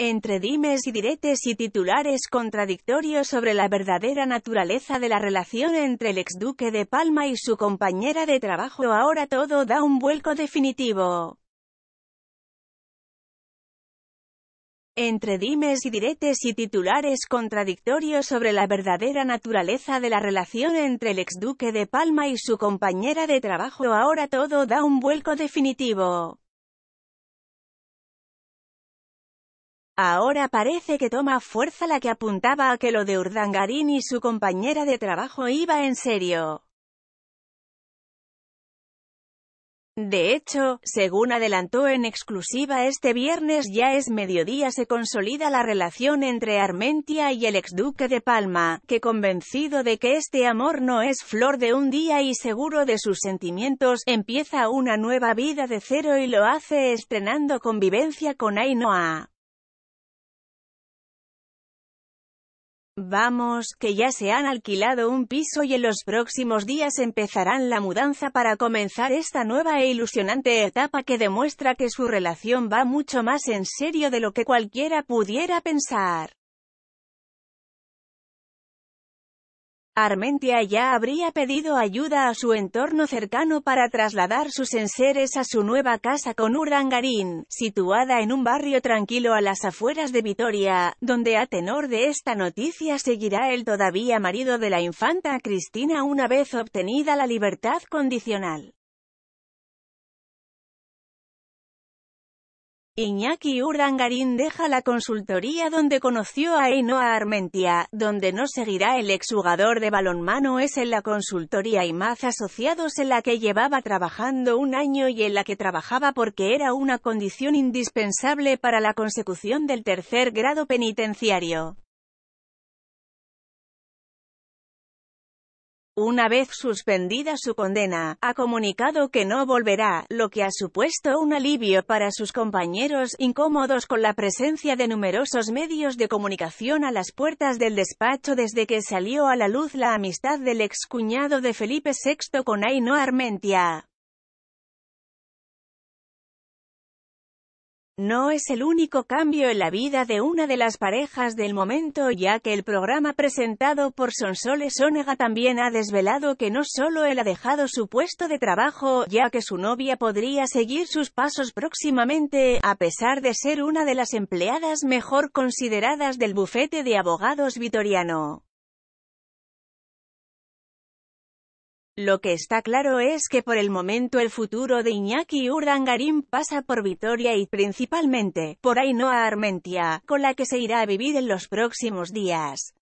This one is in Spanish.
entre dimes y diretes y titulares contradictorios sobre la verdadera naturaleza de la relación entre el ex duque de Palma y su compañera de trabajo ahora todo da un vuelco definitivo. Entre dimes y diretes y titulares contradictorios sobre la verdadera naturaleza de la relación entre el ex duque de Palma y su compañera de trabajo ahora todo da un vuelco definitivo. Ahora parece que toma fuerza la que apuntaba a que lo de Urdangarín y su compañera de trabajo iba en serio. De hecho, según adelantó en exclusiva este viernes ya es mediodía se consolida la relación entre Armentia y el exduque de Palma, que convencido de que este amor no es flor de un día y seguro de sus sentimientos, empieza una nueva vida de cero y lo hace estrenando convivencia con Ainhoa. Vamos, que ya se han alquilado un piso y en los próximos días empezarán la mudanza para comenzar esta nueva e ilusionante etapa que demuestra que su relación va mucho más en serio de lo que cualquiera pudiera pensar. Armentia ya habría pedido ayuda a su entorno cercano para trasladar sus enseres a su nueva casa con Urdangarín, situada en un barrio tranquilo a las afueras de Vitoria, donde a tenor de esta noticia seguirá el todavía marido de la infanta Cristina una vez obtenida la libertad condicional. Iñaki Urdangarín deja la consultoría donde conoció a Ainhoa Armentia, donde no seguirá el exjugador de balonmano es en la consultoría y más Asociados en la que llevaba trabajando un año y en la que trabajaba porque era una condición indispensable para la consecución del tercer grado penitenciario. Una vez suspendida su condena, ha comunicado que no volverá, lo que ha supuesto un alivio para sus compañeros, incómodos con la presencia de numerosos medios de comunicación a las puertas del despacho desde que salió a la luz la amistad del excuñado de Felipe VI con Ainhoa Armentia. No es el único cambio en la vida de una de las parejas del momento ya que el programa presentado por Sonsoles Onega también ha desvelado que no solo él ha dejado su puesto de trabajo, ya que su novia podría seguir sus pasos próximamente, a pesar de ser una de las empleadas mejor consideradas del bufete de abogados vitoriano. Lo que está claro es que por el momento el futuro de Iñaki Urdangarín pasa por Vitoria y, principalmente, por Ainhoa Armentia, con la que se irá a vivir en los próximos días.